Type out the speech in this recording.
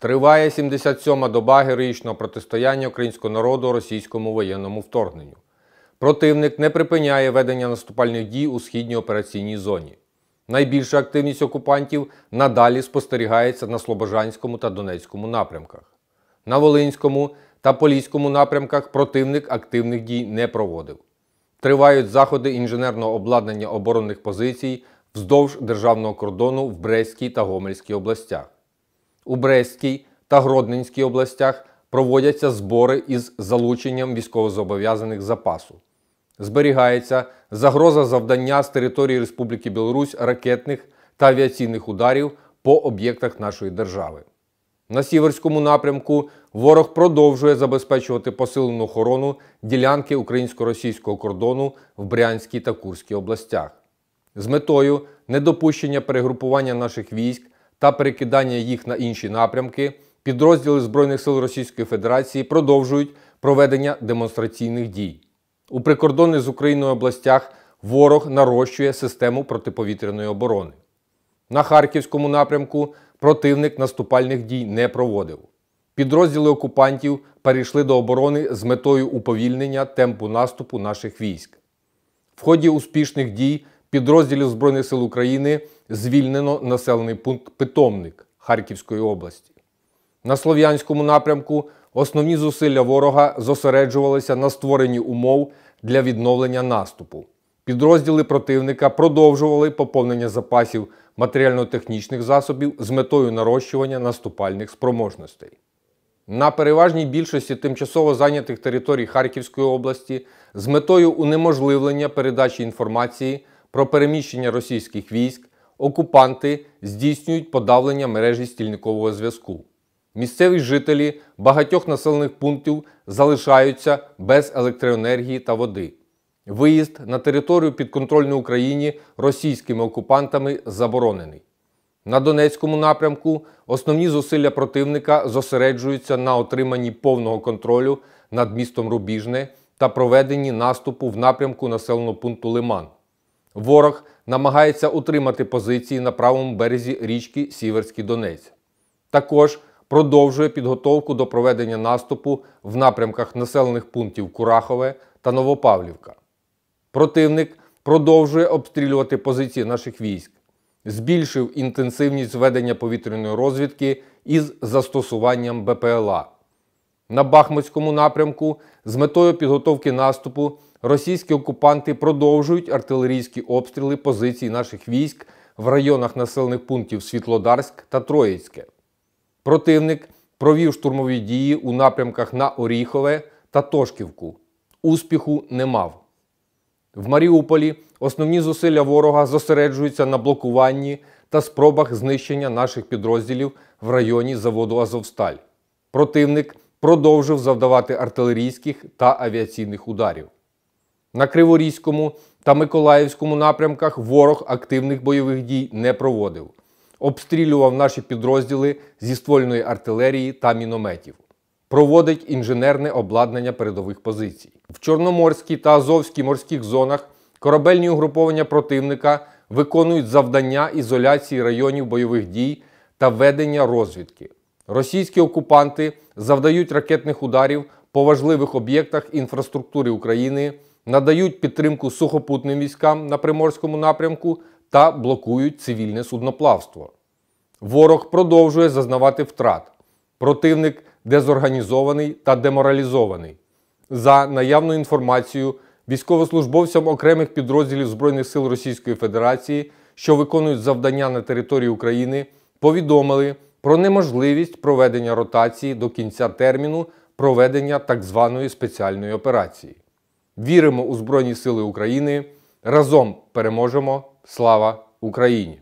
Триває 77-ма доба героїчного протистояння українського народу російському воєнному вторгненню. Противник не припиняє ведення наступальних дій у східній операційній зоні. Найбільша активність окупантів надалі спостерігається на Слобожанському та Донецькому напрямках. На Волинському та Поліському напрямках противник активних дій не проводив. Тривають заходи інженерного обладнання оборонних позицій вздовж державного кордону в Брестській та Гомельській областях у Брестській та Гродненській областях проводяться збори із залученням військовозобов'язаних запасу. Зберігається загроза завдання з території Республіки Білорусь ракетних та авіаційних ударів по об'єктах нашої держави. На сіверському напрямку ворог продовжує забезпечувати посилену охорону ділянки українсько-російського кордону в Брянській та Курській областях з метою недопущення перегрупування наших військ та перекидання їх на інші напрямки, підрозділи Збройних сил Російської Федерації продовжують проведення демонстраційних дій. У прикордонних з Україною областях ворог нарощує систему протиповітряної оборони. На харківському напрямку противник наступальних дій не проводив. Підрозділи окупантів перейшли до оборони з метою уповільнення темпу наступу наших військ. В ході успішних дій підрозділів Збройних сил України звільнено населений пункт Питомник Харківської області. На слов'янському напрямку основні зусилля ворога зосереджувалися на створенні умов для відновлення наступу. Підрозділи противника продовжували поповнення запасів матеріально-технічних засобів з метою нарощування наступальних спроможностей. На переважній більшості тимчасово зайнятих територій Харківської області з метою унеможливлення передачі інформації про переміщення російських військ, окупанти здійснюють подавлення мережі стільникового зв'язку. Місцеві жителі багатьох населених пунктів залишаються без електроенергії та води. Виїзд на територію підконтрольної Україні російськими окупантами заборонений. На Донецькому напрямку основні зусилля противника зосереджуються на отриманні повного контролю над містом Рубіжне та проведенні наступу в напрямку населеного пункту Лиман. Ворог намагається утримати позиції на правому березі річки Сіверський Донець. Також продовжує підготовку до проведення наступу в напрямках населених пунктів Курахове та Новопавлівка. Противник продовжує обстрілювати позиції наших військ, збільшив інтенсивність ведення повітряної розвідки із застосуванням БПЛА. На Бахмутському напрямку з метою підготовки наступу Російські окупанти продовжують артилерійські обстріли позицій наших військ в районах населених пунктів Світлодарськ та Троїцьке. Противник провів штурмові дії у напрямках на Оріхове та Тошківку. Успіху не мав. В Маріуполі основні зусилля ворога зосереджуються на блокуванні та спробах знищення наших підрозділів в районі заводу Азовсталь. Противник продовжив завдавати артилерійських та авіаційних ударів. На Криворізькому та Миколаївському напрямках ворог активних бойових дій не проводив. Обстрілював наші підрозділи зі ствольної артилерії та мінометів. Проводить інженерне обладнання передових позицій. В Чорноморській та Азовській морських зонах корабельні угруповання противника виконують завдання ізоляції районів бойових дій та ведення розвідки. Російські окупанти завдають ракетних ударів по важливих об'єктах інфраструктури України надають підтримку сухопутним військам на приморському напрямку та блокують цивільне судноплавство. Ворог продовжує зазнавати втрат. Противник дезорганізований та деморалізований. За наявну інформацію, військовослужбовцям окремих підрозділів Збройних сил Російської Федерації, що виконують завдання на території України, повідомили про неможливість проведення ротації до кінця терміну проведення так званої спеціальної операції. Віримо у Збройні Сили України. Разом переможемо! Слава Україні!